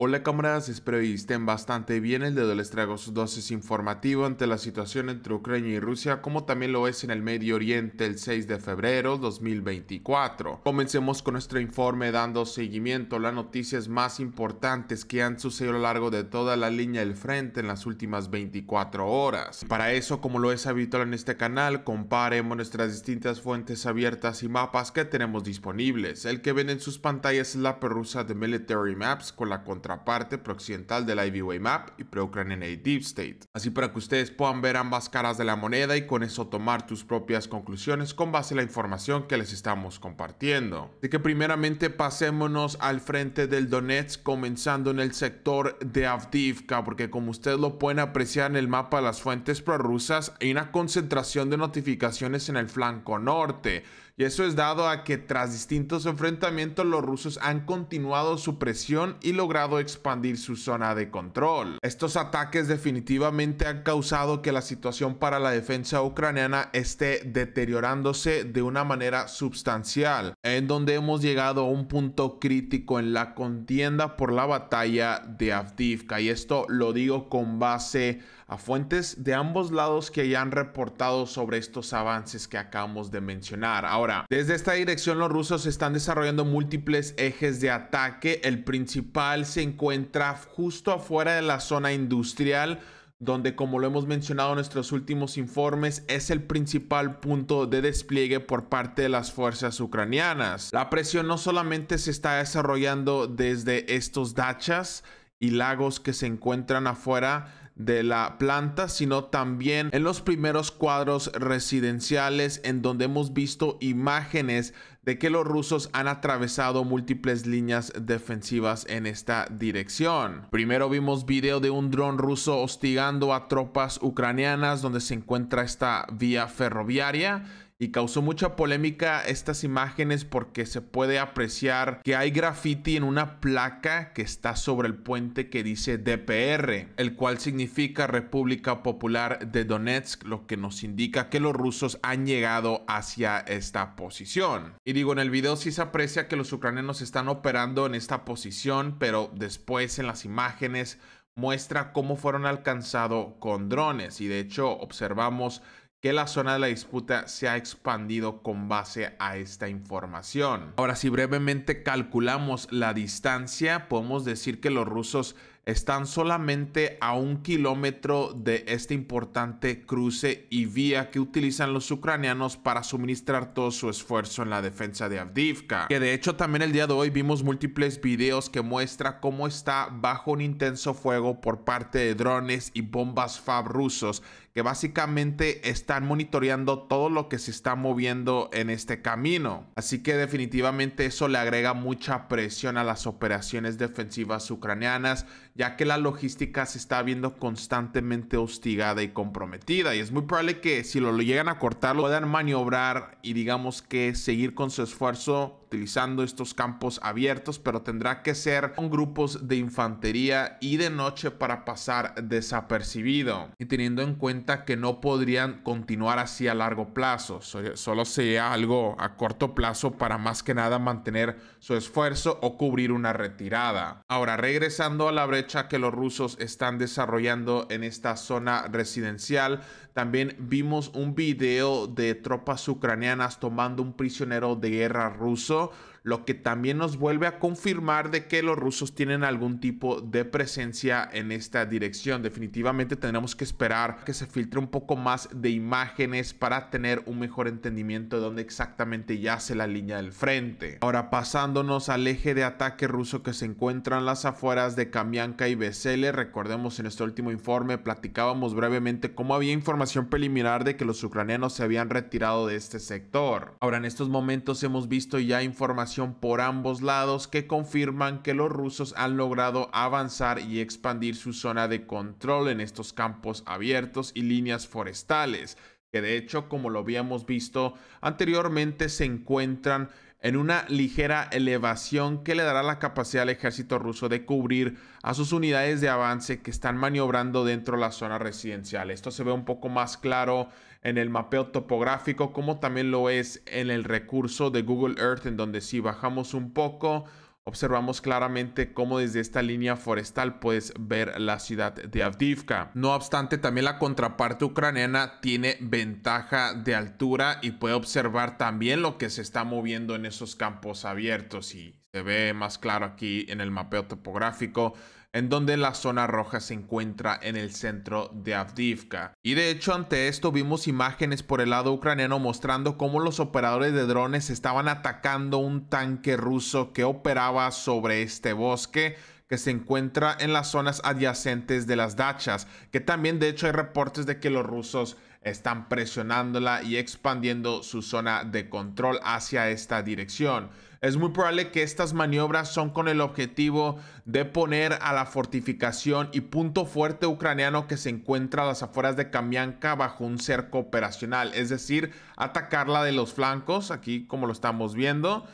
Hola camaradas, espero que estén bastante bien. El dedo les traigo sus dosis informativo ante la situación entre Ucrania y Rusia, como también lo es en el Medio Oriente el 6 de febrero 2024. Comencemos con nuestro informe dando seguimiento a las noticias más importantes que han sucedido a lo largo de toda la línea del frente en las últimas 24 horas. Para eso, como lo es habitual en este canal, comparemos nuestras distintas fuentes abiertas y mapas que tenemos disponibles. El que ven en sus pantallas es la perrusa de Military Maps con la contra parte prooccidental de la IBWay Map y pro-Ucranian Deep State. Así para que ustedes puedan ver ambas caras de la moneda y con eso tomar tus propias conclusiones con base en la información que les estamos compartiendo. Así que primeramente pasémonos al frente del Donetsk comenzando en el sector de Avdivka porque como ustedes lo pueden apreciar en el mapa de las fuentes prorrusas hay una concentración de notificaciones en el flanco norte y eso es dado a que tras distintos enfrentamientos los rusos han continuado su presión y logrado expandir su zona de control. Estos ataques definitivamente han causado que la situación para la defensa ucraniana esté deteriorándose de una manera sustancial, en donde hemos llegado a un punto crítico en la contienda por la batalla de Avdivka. Y esto lo digo con base a fuentes de ambos lados que ya han reportado sobre estos avances que acabamos de mencionar. Ahora, desde esta dirección los rusos están desarrollando múltiples ejes de ataque. El principal se encuentra justo afuera de la zona industrial donde como lo hemos mencionado en nuestros últimos informes, es el principal punto de despliegue por parte de las fuerzas ucranianas. La presión no solamente se está desarrollando desde estos dachas y lagos que se encuentran afuera, de la planta, sino también en los primeros cuadros residenciales en donde hemos visto imágenes de que los rusos han atravesado múltiples líneas defensivas en esta dirección. Primero vimos video de un dron ruso hostigando a tropas ucranianas donde se encuentra esta vía ferroviaria y causó mucha polémica estas imágenes porque se puede apreciar que hay graffiti en una placa que está sobre el puente que dice DPR, el cual significa República Popular de Donetsk, lo que nos indica que los rusos han llegado hacia esta posición. Y digo, en el video sí se aprecia que los ucranianos están operando en esta posición, pero después en las imágenes muestra cómo fueron alcanzados con drones y de hecho observamos que la zona de la disputa se ha expandido con base a esta información. Ahora, si brevemente calculamos la distancia, podemos decir que los rusos están solamente a un kilómetro de este importante cruce y vía que utilizan los ucranianos para suministrar todo su esfuerzo en la defensa de Avdivka. Que de hecho también el día de hoy vimos múltiples videos que muestra cómo está bajo un intenso fuego por parte de drones y bombas FAB rusos que básicamente están monitoreando todo lo que se está moviendo en este camino. Así que definitivamente eso le agrega mucha presión a las operaciones defensivas ucranianas ya que la logística se está viendo constantemente hostigada y comprometida. Y es muy probable que si lo llegan a cortar, lo puedan maniobrar y digamos que seguir con su esfuerzo utilizando estos campos abiertos, pero tendrá que ser con grupos de infantería y de noche para pasar desapercibido. Y teniendo en cuenta que no podrían continuar así a largo plazo, solo sería algo a corto plazo para más que nada mantener su esfuerzo o cubrir una retirada. Ahora, regresando a la brecha que los rusos están desarrollando en esta zona residencial, también vimos un video de tropas ucranianas tomando un prisionero de guerra ruso mundo lo que también nos vuelve a confirmar de que los rusos tienen algún tipo de presencia en esta dirección. Definitivamente tendremos que esperar que se filtre un poco más de imágenes para tener un mejor entendimiento de dónde exactamente yace la línea del frente. Ahora pasándonos al eje de ataque ruso que se encuentra en las afueras de Kamianka y Vesele, recordemos en este último informe platicábamos brevemente cómo había información preliminar de que los ucranianos se habían retirado de este sector. Ahora en estos momentos hemos visto ya información por ambos lados que confirman que los rusos han logrado avanzar y expandir su zona de control en estos campos abiertos y líneas forestales, que de hecho, como lo habíamos visto anteriormente, se encuentran en una ligera elevación que le dará la capacidad al ejército ruso de cubrir a sus unidades de avance que están maniobrando dentro de la zona residencial. Esto se ve un poco más claro en el mapeo topográfico, como también lo es en el recurso de Google Earth, en donde si bajamos un poco, observamos claramente cómo desde esta línea forestal puedes ver la ciudad de Avdivka. No obstante, también la contraparte ucraniana tiene ventaja de altura y puede observar también lo que se está moviendo en esos campos abiertos y se ve más claro aquí en el mapeo topográfico en donde la zona roja se encuentra en el centro de Avdivka. Y de hecho ante esto vimos imágenes por el lado ucraniano mostrando cómo los operadores de drones estaban atacando un tanque ruso que operaba sobre este bosque que se encuentra en las zonas adyacentes de las dachas, que también de hecho hay reportes de que los rusos están presionándola y expandiendo su zona de control hacia esta dirección. Es muy probable que estas maniobras son con el objetivo de poner a la fortificación y punto fuerte ucraniano que se encuentra a las afueras de Kamianka bajo un cerco operacional, es decir, atacarla de los flancos, aquí como lo estamos viendo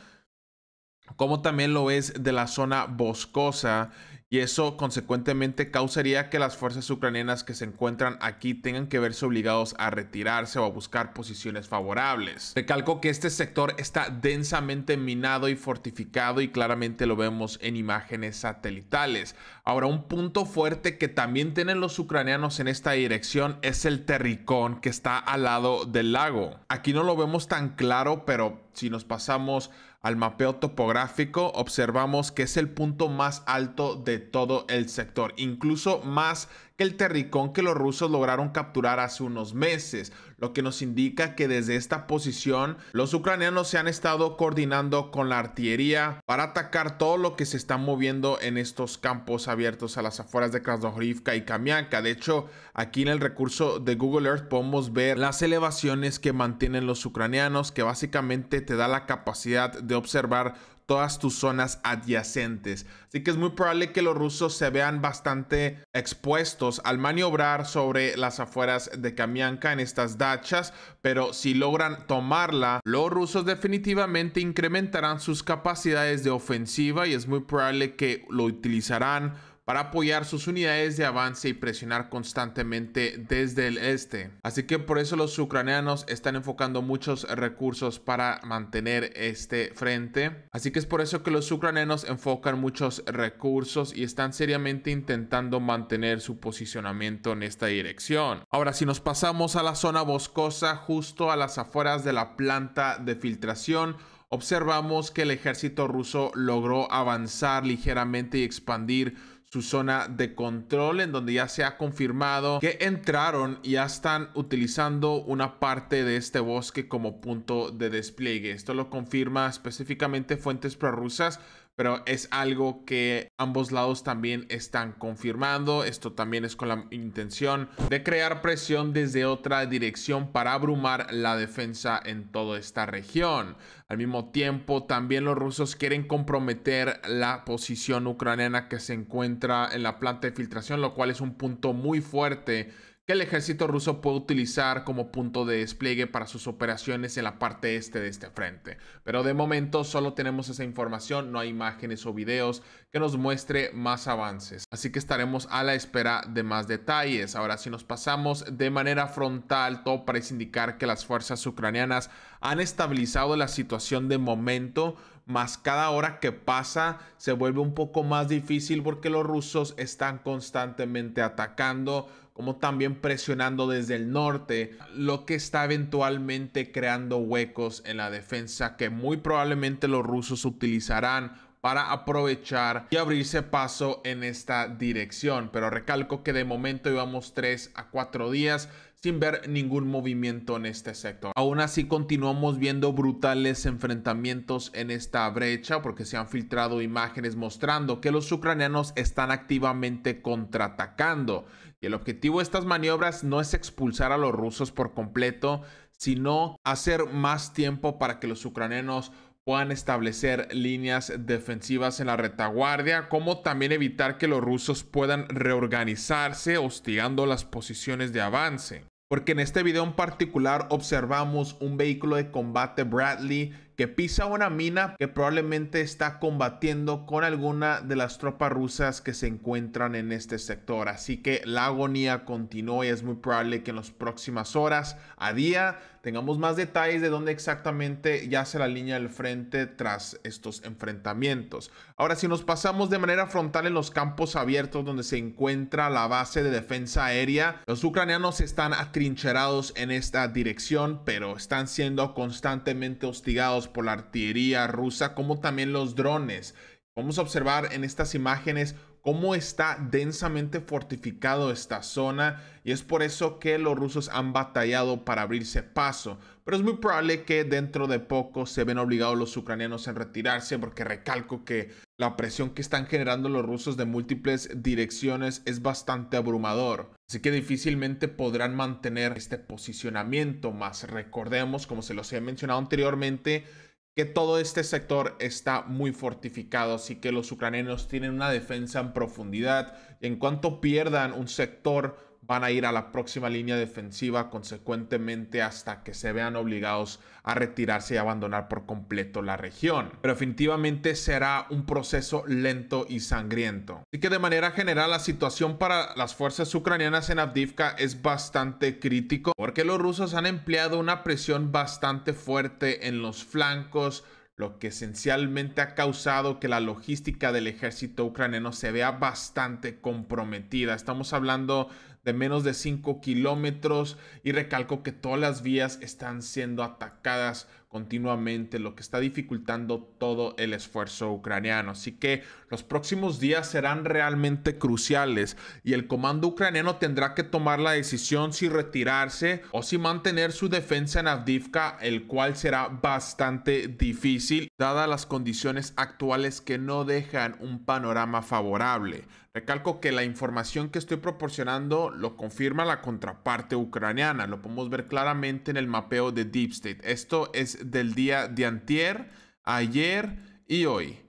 como también lo es de la zona boscosa y eso consecuentemente causaría que las fuerzas ucranianas que se encuentran aquí tengan que verse obligados a retirarse o a buscar posiciones favorables. Recalco que este sector está densamente minado y fortificado y claramente lo vemos en imágenes satelitales. Ahora, un punto fuerte que también tienen los ucranianos en esta dirección es el terricón que está al lado del lago. Aquí no lo vemos tan claro, pero si nos pasamos al mapeo topográfico, observamos que es el punto más alto de todo el sector, incluso más que el terricón que los rusos lograron capturar hace unos meses, lo que nos indica que desde esta posición los ucranianos se han estado coordinando con la artillería para atacar todo lo que se está moviendo en estos campos abiertos a las afueras de Krasnohorivka y Kamianka. De hecho, aquí en el recurso de Google Earth podemos ver las elevaciones que mantienen los ucranianos, que básicamente te da la capacidad de observar todas tus zonas adyacentes. Así que es muy probable que los rusos se vean bastante expuestos al maniobrar sobre las afueras de Kamianka en estas dachas, pero si logran tomarla, los rusos definitivamente incrementarán sus capacidades de ofensiva y es muy probable que lo utilizarán para apoyar sus unidades de avance y presionar constantemente desde el este. Así que por eso los ucranianos están enfocando muchos recursos para mantener este frente. Así que es por eso que los ucranianos enfocan muchos recursos y están seriamente intentando mantener su posicionamiento en esta dirección. Ahora, si nos pasamos a la zona boscosa, justo a las afueras de la planta de filtración, observamos que el ejército ruso logró avanzar ligeramente y expandir su zona de control en donde ya se ha confirmado que entraron y ya están utilizando una parte de este bosque como punto de despliegue. Esto lo confirma específicamente fuentes prorrusas pero es algo que ambos lados también están confirmando. Esto también es con la intención de crear presión desde otra dirección para abrumar la defensa en toda esta región. Al mismo tiempo, también los rusos quieren comprometer la posición ucraniana que se encuentra en la planta de filtración, lo cual es un punto muy fuerte que el ejército ruso puede utilizar como punto de despliegue para sus operaciones en la parte este de este frente. Pero de momento solo tenemos esa información, no hay imágenes o videos que nos muestre más avances. Así que estaremos a la espera de más detalles. Ahora si nos pasamos de manera frontal, todo parece indicar que las fuerzas ucranianas han estabilizado la situación de momento, más cada hora que pasa se vuelve un poco más difícil porque los rusos están constantemente atacando como también presionando desde el norte, lo que está eventualmente creando huecos en la defensa que muy probablemente los rusos utilizarán para aprovechar y abrirse paso en esta dirección. Pero recalco que de momento íbamos 3 a 4 días sin ver ningún movimiento en este sector. Aún así continuamos viendo brutales enfrentamientos en esta brecha porque se han filtrado imágenes mostrando que los ucranianos están activamente contraatacando. Y el objetivo de estas maniobras no es expulsar a los rusos por completo, sino hacer más tiempo para que los ucranianos puedan establecer líneas defensivas en la retaguardia, como también evitar que los rusos puedan reorganizarse hostigando las posiciones de avance. Porque en este video en particular observamos un vehículo de combate Bradley que pisa una mina que probablemente está combatiendo con alguna de las tropas rusas que se encuentran en este sector. Así que la agonía continúa y es muy probable que en las próximas horas a día tengamos más detalles de dónde exactamente yace la línea del frente tras estos enfrentamientos. Ahora, si nos pasamos de manera frontal en los campos abiertos donde se encuentra la base de defensa aérea, los ucranianos están atrincherados en esta dirección, pero están siendo constantemente hostigados por la artillería rusa como también los drones. Vamos a observar en estas imágenes cómo está densamente fortificado esta zona y es por eso que los rusos han batallado para abrirse paso. Pero es muy probable que dentro de poco se ven obligados los ucranianos a retirarse porque recalco que la presión que están generando los rusos de múltiples direcciones es bastante abrumador. Así que difícilmente podrán mantener este posicionamiento, más recordemos, como se los he mencionado anteriormente, que todo este sector está muy fortificado, así que los ucranianos tienen una defensa en profundidad. En cuanto pierdan un sector van a ir a la próxima línea defensiva consecuentemente hasta que se vean obligados a retirarse y abandonar por completo la región. Pero definitivamente será un proceso lento y sangriento. Así que de manera general la situación para las fuerzas ucranianas en Avdivka es bastante crítico porque los rusos han empleado una presión bastante fuerte en los flancos, lo que esencialmente ha causado que la logística del ejército ucraniano se vea bastante comprometida. Estamos hablando de menos de 5 kilómetros y recalco que todas las vías están siendo atacadas continuamente, lo que está dificultando todo el esfuerzo ucraniano. Así que los próximos días serán realmente cruciales y el comando ucraniano tendrá que tomar la decisión si retirarse o si mantener su defensa en Avdivka, el cual será bastante difícil, dadas las condiciones actuales que no dejan un panorama favorable. Recalco que la información que estoy proporcionando lo confirma la contraparte ucraniana. Lo podemos ver claramente en el mapeo de Deep State. Esto es del día de antier, ayer y hoy.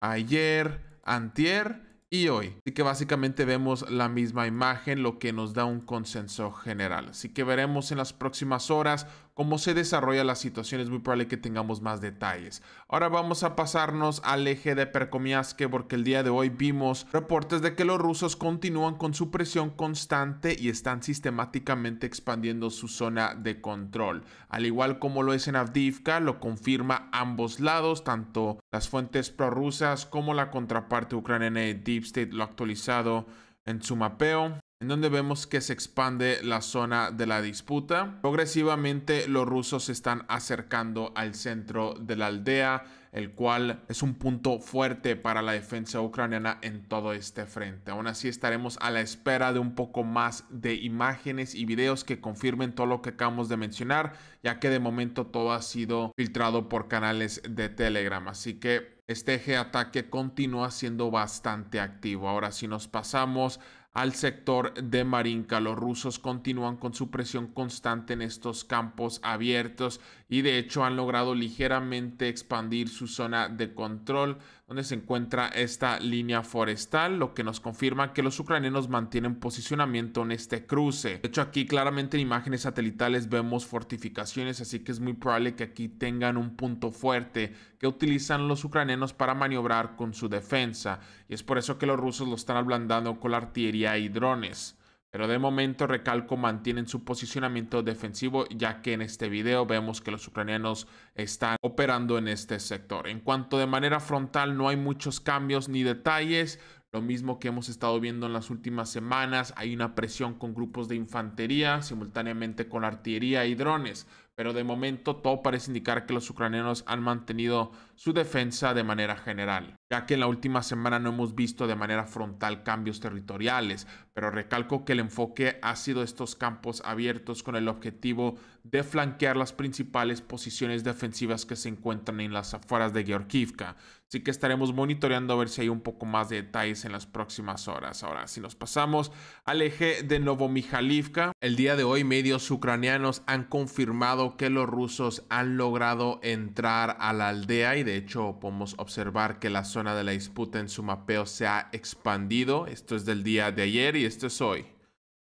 Ayer, antier y hoy. Así que básicamente vemos la misma imagen, lo que nos da un consenso general. Así que veremos en las próximas horas Cómo se desarrolla la situación es muy probable que tengamos más detalles. Ahora vamos a pasarnos al eje de Perkomiaske porque el día de hoy vimos reportes de que los rusos continúan con su presión constante y están sistemáticamente expandiendo su zona de control. Al igual como lo es en Avdivka, lo confirma ambos lados, tanto las fuentes prorrusas como la contraparte ucraniana de Deep State lo ha actualizado en su mapeo en donde vemos que se expande la zona de la disputa. Progresivamente los rusos se están acercando al centro de la aldea, el cual es un punto fuerte para la defensa ucraniana en todo este frente. Aún así estaremos a la espera de un poco más de imágenes y videos que confirmen todo lo que acabamos de mencionar, ya que de momento todo ha sido filtrado por canales de Telegram. Así que este eje ataque continúa siendo bastante activo. Ahora si nos pasamos al sector de Marinka. Los rusos continúan con su presión constante en estos campos abiertos y de hecho han logrado ligeramente expandir su zona de control donde se encuentra esta línea forestal, lo que nos confirma que los ucranianos mantienen posicionamiento en este cruce. De hecho, aquí claramente en imágenes satelitales vemos fortificaciones, así que es muy probable que aquí tengan un punto fuerte que utilizan los ucranianos para maniobrar con su defensa, y es por eso que los rusos lo están ablandando con la artillería y drones pero de momento, recalco, mantienen su posicionamiento defensivo, ya que en este video vemos que los ucranianos están operando en este sector. En cuanto de manera frontal, no hay muchos cambios ni detalles, lo mismo que hemos estado viendo en las últimas semanas, hay una presión con grupos de infantería, simultáneamente con artillería y drones pero de momento todo parece indicar que los ucranianos han mantenido su defensa de manera general, ya que en la última semana no hemos visto de manera frontal cambios territoriales, pero recalco que el enfoque ha sido estos campos abiertos con el objetivo de flanquear las principales posiciones defensivas que se encuentran en las afueras de Georgievka, así que estaremos monitoreando a ver si hay un poco más de detalles en las próximas horas. Ahora, si nos pasamos al eje de Novomijalivka, el día de hoy medios ucranianos han confirmado que los rusos han logrado entrar a la aldea y de hecho podemos observar que la zona de la disputa en su mapeo se ha expandido. Esto es del día de ayer y esto es hoy.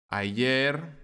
Ayer,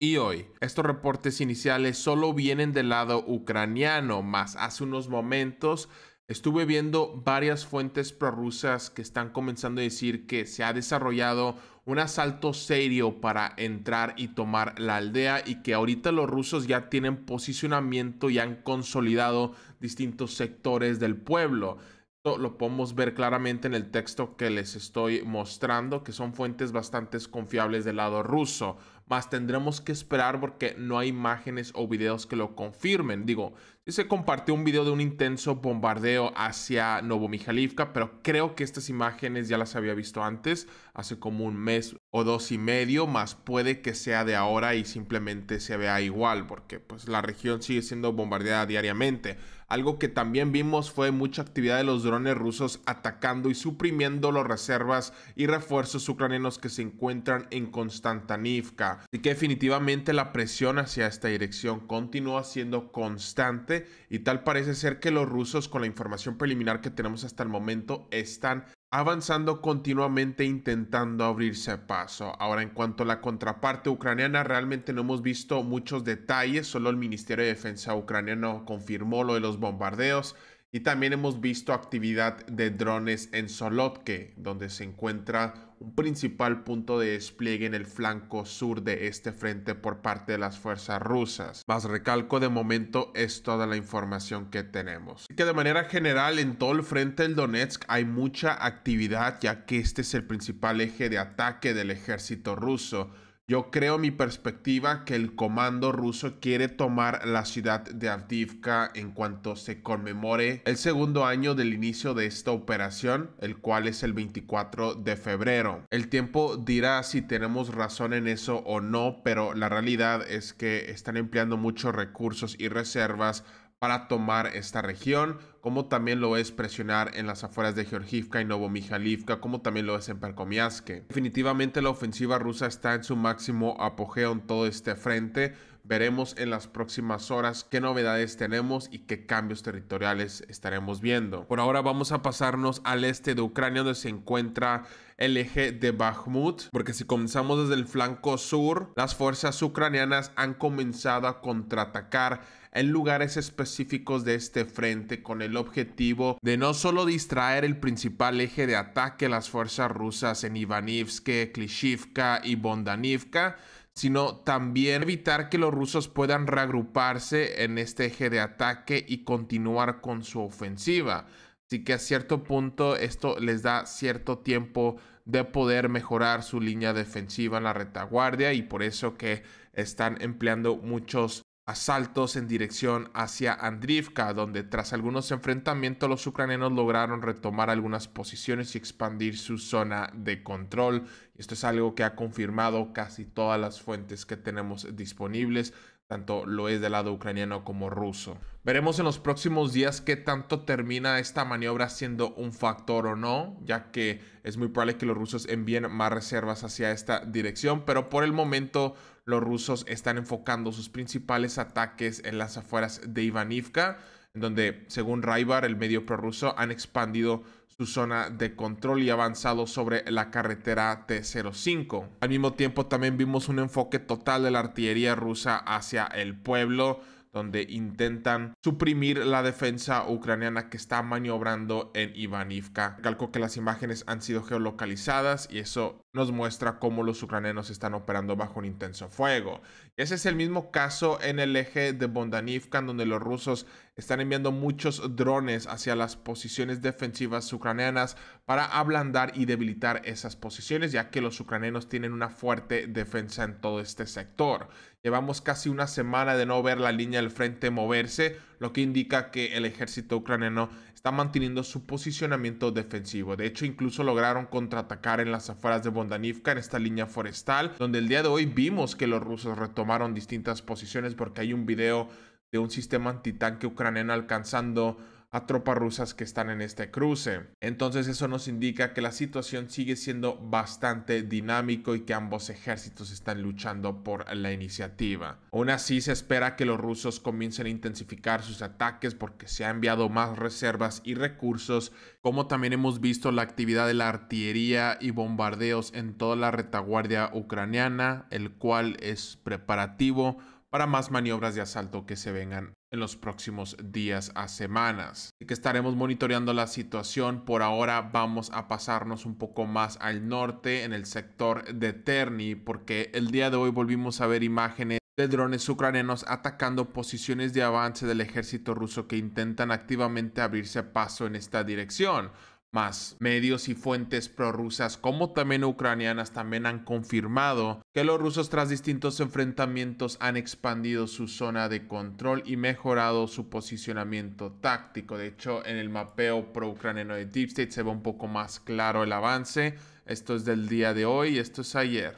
y hoy, estos reportes iniciales solo vienen del lado ucraniano, más hace unos momentos estuve viendo varias fuentes prorrusas que están comenzando a decir que se ha desarrollado un asalto serio para entrar y tomar la aldea y que ahorita los rusos ya tienen posicionamiento y han consolidado distintos sectores del pueblo. Esto lo podemos ver claramente en el texto que les estoy mostrando, que son fuentes bastante confiables del lado ruso más tendremos que esperar porque no hay imágenes o videos que lo confirmen. Digo, se compartió un video de un intenso bombardeo hacia Novomijalivka, pero creo que estas imágenes ya las había visto antes, hace como un mes o dos y medio, más puede que sea de ahora y simplemente se vea igual, porque pues la región sigue siendo bombardeada diariamente. Algo que también vimos fue mucha actividad de los drones rusos atacando y suprimiendo las reservas y refuerzos ucranianos que se encuentran en Constantanivka Y que definitivamente la presión hacia esta dirección continúa siendo constante y tal parece ser que los rusos con la información preliminar que tenemos hasta el momento están avanzando continuamente intentando abrirse paso. Ahora en cuanto a la contraparte ucraniana, realmente no hemos visto muchos detalles, solo el Ministerio de Defensa ucraniano confirmó lo de los bombardeos, y también hemos visto actividad de drones en Solotke, donde se encuentra un principal punto de despliegue en el flanco sur de este frente por parte de las fuerzas rusas. Más recalco, de momento es toda la información que tenemos. que de manera general, en todo el frente del Donetsk hay mucha actividad, ya que este es el principal eje de ataque del ejército ruso yo creo mi perspectiva que el comando ruso quiere tomar la ciudad de Avdivka en cuanto se conmemore el segundo año del inicio de esta operación, el cual es el 24 de febrero. El tiempo dirá si tenemos razón en eso o no, pero la realidad es que están empleando muchos recursos y reservas para tomar esta región, como también lo es presionar en las afueras de Georgivka y Novomijalivka, como también lo es en Perkomiaske. Definitivamente la ofensiva rusa está en su máximo apogeo en todo este frente. Veremos en las próximas horas qué novedades tenemos y qué cambios territoriales estaremos viendo. Por ahora vamos a pasarnos al este de Ucrania donde se encuentra el eje de Bakhmut, porque si comenzamos desde el flanco sur, las fuerzas ucranianas han comenzado a contraatacar en lugares específicos de este frente con el objetivo de no solo distraer el principal eje de ataque a las fuerzas rusas en Ivanivske, Klishivka y Bondanivka, sino también evitar que los rusos puedan reagruparse en este eje de ataque y continuar con su ofensiva. Así que a cierto punto esto les da cierto tiempo de poder mejorar su línea defensiva en la retaguardia y por eso que están empleando muchos asaltos en dirección hacia Andrivka, donde tras algunos enfrentamientos los ucranianos lograron retomar algunas posiciones y expandir su zona de control. Esto es algo que ha confirmado casi todas las fuentes que tenemos disponibles, tanto lo es del lado ucraniano como ruso. Veremos en los próximos días qué tanto termina esta maniobra siendo un factor o no, ya que es muy probable que los rusos envíen más reservas hacia esta dirección, pero por el momento los rusos están enfocando sus principales ataques en las afueras de Ivanivka, en donde, según Raibar, el medio prorruso, han expandido su zona de control y avanzado sobre la carretera T-05. Al mismo tiempo, también vimos un enfoque total de la artillería rusa hacia el pueblo, donde intentan suprimir la defensa ucraniana que está maniobrando en Ivanivka. Calco que las imágenes han sido geolocalizadas y eso nos muestra cómo los ucranianos están operando bajo un intenso fuego. Ese es el mismo caso en el eje de Bondanivka, donde los rusos están enviando muchos drones hacia las posiciones defensivas ucranianas para ablandar y debilitar esas posiciones, ya que los ucranianos tienen una fuerte defensa en todo este sector. Llevamos casi una semana de no ver la línea del frente moverse lo que indica que el ejército ucraniano está manteniendo su posicionamiento defensivo. De hecho, incluso lograron contraatacar en las afueras de Bondanivka, en esta línea forestal, donde el día de hoy vimos que los rusos retomaron distintas posiciones porque hay un video de un sistema antitanque ucraniano alcanzando a tropas rusas que están en este cruce. Entonces eso nos indica que la situación sigue siendo bastante dinámico y que ambos ejércitos están luchando por la iniciativa. Aún así se espera que los rusos comiencen a intensificar sus ataques porque se ha enviado más reservas y recursos, como también hemos visto la actividad de la artillería y bombardeos en toda la retaguardia ucraniana, el cual es preparativo para más maniobras de asalto que se vengan en los próximos días a semanas. y que estaremos monitoreando la situación. Por ahora vamos a pasarnos un poco más al norte en el sector de Terni porque el día de hoy volvimos a ver imágenes de drones ucranianos atacando posiciones de avance del ejército ruso que intentan activamente abrirse paso en esta dirección más medios y fuentes prorrusas como también ucranianas también han confirmado que los rusos tras distintos enfrentamientos han expandido su zona de control y mejorado su posicionamiento táctico. De hecho, en el mapeo pro-ucraniano de Deep State se ve un poco más claro el avance. Esto es del día de hoy, esto es ayer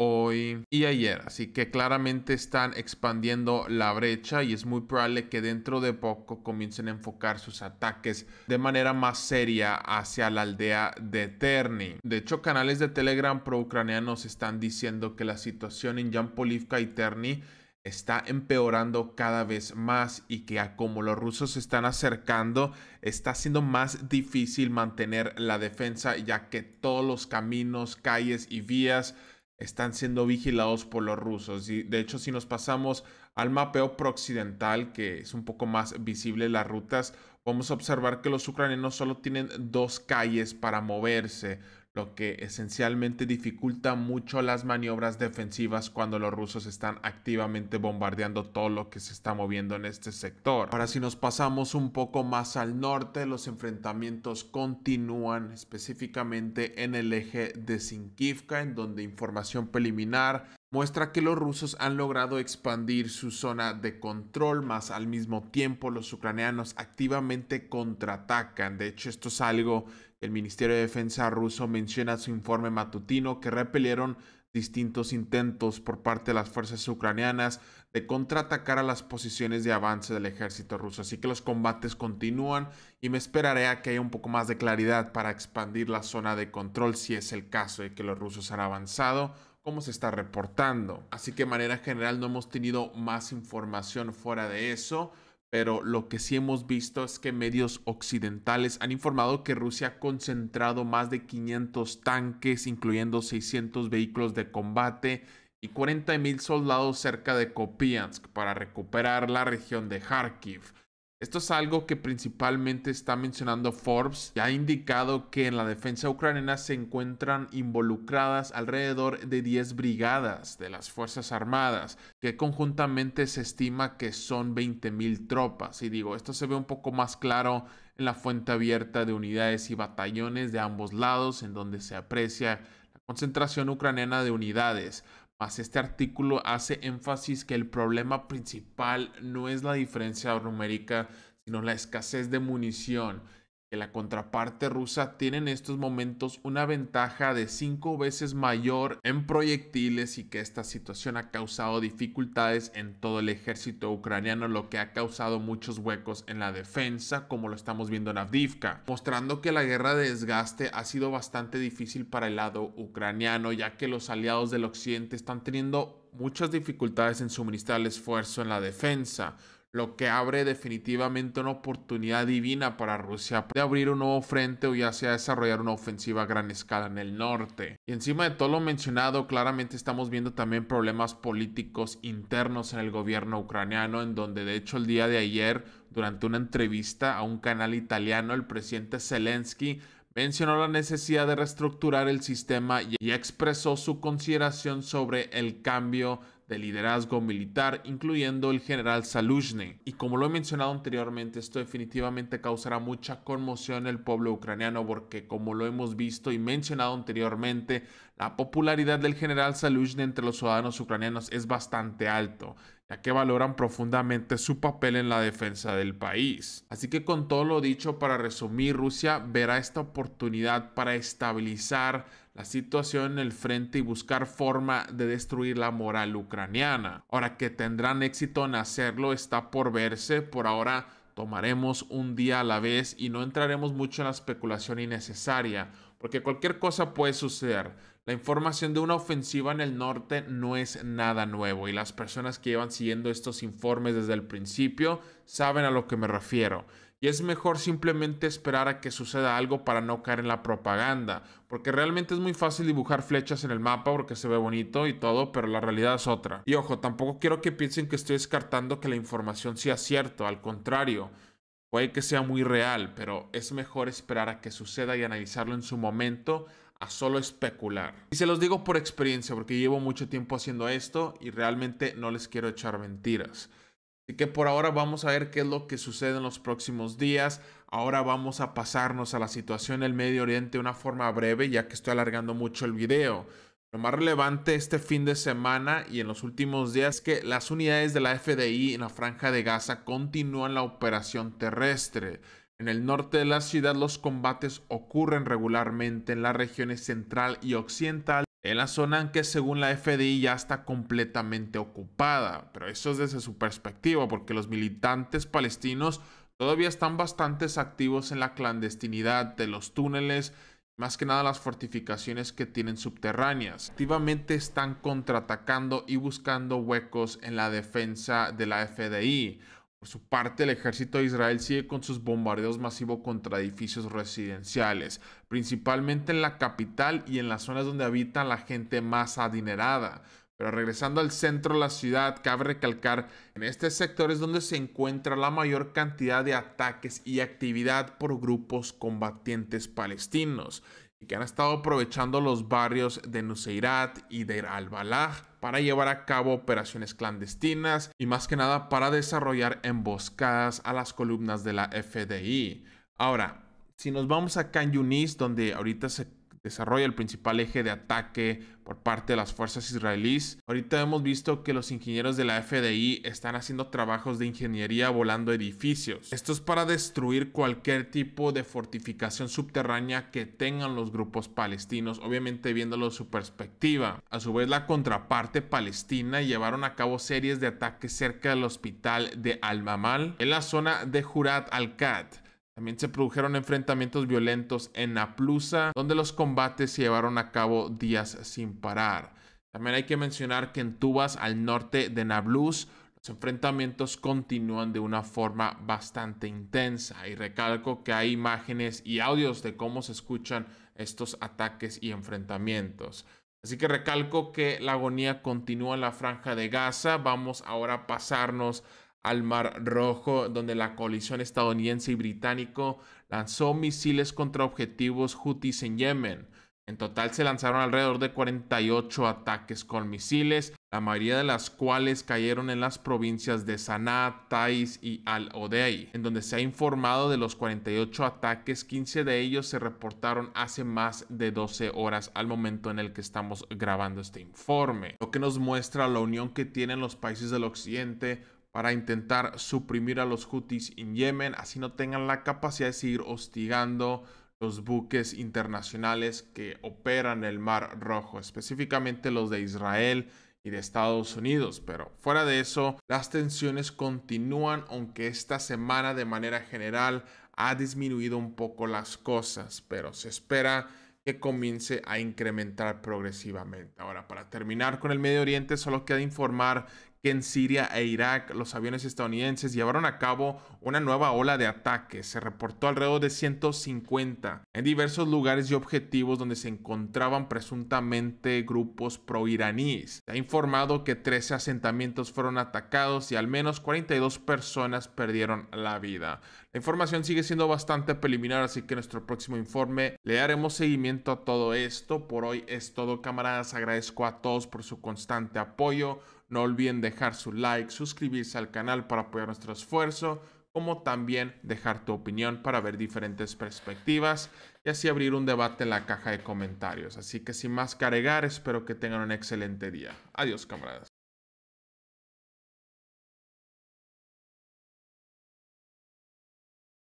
hoy y ayer. Así que claramente están expandiendo la brecha y es muy probable que dentro de poco comiencen a enfocar sus ataques de manera más seria hacia la aldea de Terni. De hecho, canales de Telegram pro-ucranianos están diciendo que la situación en Yampolivka y Terni está empeorando cada vez más y que a como los rusos se están acercando está siendo más difícil mantener la defensa ya que todos los caminos, calles y vías están siendo vigilados por los rusos. Y de hecho, si nos pasamos al mapeo prooccidental, que es un poco más visible las rutas, vamos a observar que los ucranianos solo tienen dos calles para moverse lo que esencialmente dificulta mucho las maniobras defensivas cuando los rusos están activamente bombardeando todo lo que se está moviendo en este sector. Ahora si nos pasamos un poco más al norte, los enfrentamientos continúan específicamente en el eje de Sinkivka, en donde información preliminar muestra que los rusos han logrado expandir su zona de control, más al mismo tiempo los ucranianos activamente contraatacan. De hecho, esto es algo el Ministerio de Defensa ruso menciona en su informe matutino que repelieron distintos intentos por parte de las fuerzas ucranianas de contraatacar a las posiciones de avance del ejército ruso. Así que los combates continúan y me esperaré a que haya un poco más de claridad para expandir la zona de control si es el caso de que los rusos han avanzado como se está reportando. Así que de manera general no hemos tenido más información fuera de eso pero lo que sí hemos visto es que medios occidentales han informado que Rusia ha concentrado más de 500 tanques, incluyendo 600 vehículos de combate y 40.000 soldados cerca de Kopiansk para recuperar la región de Kharkiv. Esto es algo que principalmente está mencionando Forbes, ya ha indicado que en la defensa ucraniana se encuentran involucradas alrededor de 10 brigadas de las Fuerzas Armadas, que conjuntamente se estima que son 20.000 tropas. Y digo, esto se ve un poco más claro en la fuente abierta de unidades y batallones de ambos lados, en donde se aprecia la concentración ucraniana de unidades. Más este artículo hace énfasis que el problema principal no es la diferencia numérica, sino la escasez de munición que la contraparte rusa tiene en estos momentos una ventaja de cinco veces mayor en proyectiles y que esta situación ha causado dificultades en todo el ejército ucraniano, lo que ha causado muchos huecos en la defensa, como lo estamos viendo en Avdivka, mostrando que la guerra de desgaste ha sido bastante difícil para el lado ucraniano, ya que los aliados del occidente están teniendo muchas dificultades en suministrar el esfuerzo en la defensa lo que abre definitivamente una oportunidad divina para Rusia de abrir un nuevo frente o ya sea desarrollar una ofensiva a gran escala en el norte. Y encima de todo lo mencionado, claramente estamos viendo también problemas políticos internos en el gobierno ucraniano, en donde de hecho el día de ayer, durante una entrevista a un canal italiano, el presidente Zelensky mencionó la necesidad de reestructurar el sistema y expresó su consideración sobre el cambio de liderazgo militar, incluyendo el general Saluzhny. Y como lo he mencionado anteriormente, esto definitivamente causará mucha conmoción en el pueblo ucraniano porque como lo hemos visto y mencionado anteriormente, la popularidad del general Saluzhny entre los ciudadanos ucranianos es bastante alto, ya que valoran profundamente su papel en la defensa del país. Así que con todo lo dicho, para resumir, Rusia verá esta oportunidad para estabilizar la situación en el frente y buscar forma de destruir la moral ucraniana. Ahora que tendrán éxito en hacerlo está por verse, por ahora tomaremos un día a la vez y no entraremos mucho en la especulación innecesaria, porque cualquier cosa puede suceder. La información de una ofensiva en el norte no es nada nuevo y las personas que llevan siguiendo estos informes desde el principio saben a lo que me refiero. Y es mejor simplemente esperar a que suceda algo para no caer en la propaganda, porque realmente es muy fácil dibujar flechas en el mapa porque se ve bonito y todo, pero la realidad es otra. Y ojo, tampoco quiero que piensen que estoy descartando que la información sea cierto, al contrario. Puede que sea muy real, pero es mejor esperar a que suceda y analizarlo en su momento a solo especular. Y se los digo por experiencia, porque llevo mucho tiempo haciendo esto y realmente no les quiero echar mentiras. Así que por ahora vamos a ver qué es lo que sucede en los próximos días. Ahora vamos a pasarnos a la situación en el Medio Oriente de una forma breve, ya que estoy alargando mucho el video. Lo más relevante este fin de semana y en los últimos días es que las unidades de la FDI en la franja de Gaza continúan la operación terrestre. En el norte de la ciudad los combates ocurren regularmente en las regiones central y occidental, en la zona que según la FDI ya está completamente ocupada, pero eso es desde su perspectiva, porque los militantes palestinos todavía están bastante activos en la clandestinidad de los túneles, más que nada las fortificaciones que tienen subterráneas. Activamente están contraatacando y buscando huecos en la defensa de la FDI. Por su parte, el ejército de Israel sigue con sus bombardeos masivos contra edificios residenciales, principalmente en la capital y en las zonas donde habita la gente más adinerada. Pero regresando al centro de la ciudad, cabe recalcar, en este sector es donde se encuentra la mayor cantidad de ataques y actividad por grupos combatientes palestinos y que han estado aprovechando los barrios de Nuseirat y de Al-Balaj para llevar a cabo operaciones clandestinas y más que nada para desarrollar emboscadas a las columnas de la FDI. Ahora, si nos vamos a Can Yunis, donde ahorita se desarrolla el principal eje de ataque por parte de las fuerzas israelíes. Ahorita hemos visto que los ingenieros de la FDI están haciendo trabajos de ingeniería volando edificios. Esto es para destruir cualquier tipo de fortificación subterránea que tengan los grupos palestinos, obviamente viéndolo su perspectiva. A su vez, la contraparte palestina llevaron a cabo series de ataques cerca del hospital de Al-Mamal en la zona de Jurat al-Qad también se produjeron enfrentamientos violentos en Naplusa, donde los combates se llevaron a cabo días sin parar. También hay que mencionar que en Tubas, al norte de Nablus, los enfrentamientos continúan de una forma bastante intensa y recalco que hay imágenes y audios de cómo se escuchan estos ataques y enfrentamientos. Así que recalco que la agonía continúa en la franja de Gaza. Vamos ahora a pasarnos al Mar Rojo, donde la coalición estadounidense y británico lanzó misiles contra objetivos hutis en Yemen. En total se lanzaron alrededor de 48 ataques con misiles, la mayoría de las cuales cayeron en las provincias de Sanaa, Taiz y Al-Odey, en donde se ha informado de los 48 ataques, 15 de ellos se reportaron hace más de 12 horas al momento en el que estamos grabando este informe, lo que nos muestra la unión que tienen los países del occidente para intentar suprimir a los hutis en Yemen, así no tengan la capacidad de seguir hostigando los buques internacionales que operan el Mar Rojo, específicamente los de Israel y de Estados Unidos. Pero fuera de eso, las tensiones continúan, aunque esta semana de manera general ha disminuido un poco las cosas, pero se espera que comience a incrementar progresivamente. Ahora, para terminar con el Medio Oriente, solo queda informar que en Siria e Irak los aviones estadounidenses llevaron a cabo una nueva ola de ataques. Se reportó alrededor de 150 en diversos lugares y objetivos donde se encontraban presuntamente grupos proiraníes. Se ha informado que 13 asentamientos fueron atacados y al menos 42 personas perdieron la vida. La información sigue siendo bastante preliminar, así que en nuestro próximo informe le daremos seguimiento a todo esto. Por hoy es todo, camaradas. Agradezco a todos por su constante apoyo. No olviden dejar su like, suscribirse al canal para apoyar nuestro esfuerzo, como también dejar tu opinión para ver diferentes perspectivas y así abrir un debate en la caja de comentarios. Así que sin más cargar, espero que tengan un excelente día. Adiós, camaradas.